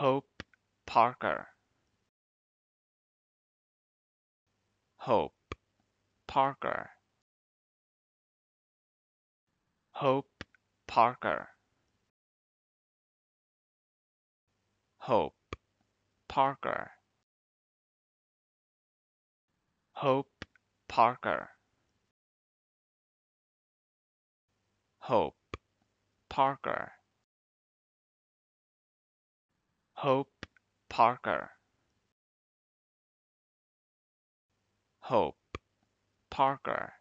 Hope Parker. Hope Parker. Hope Parker. Hope Parker. Hope Parker. Hope Parker. Hope Parker. Hope Parker.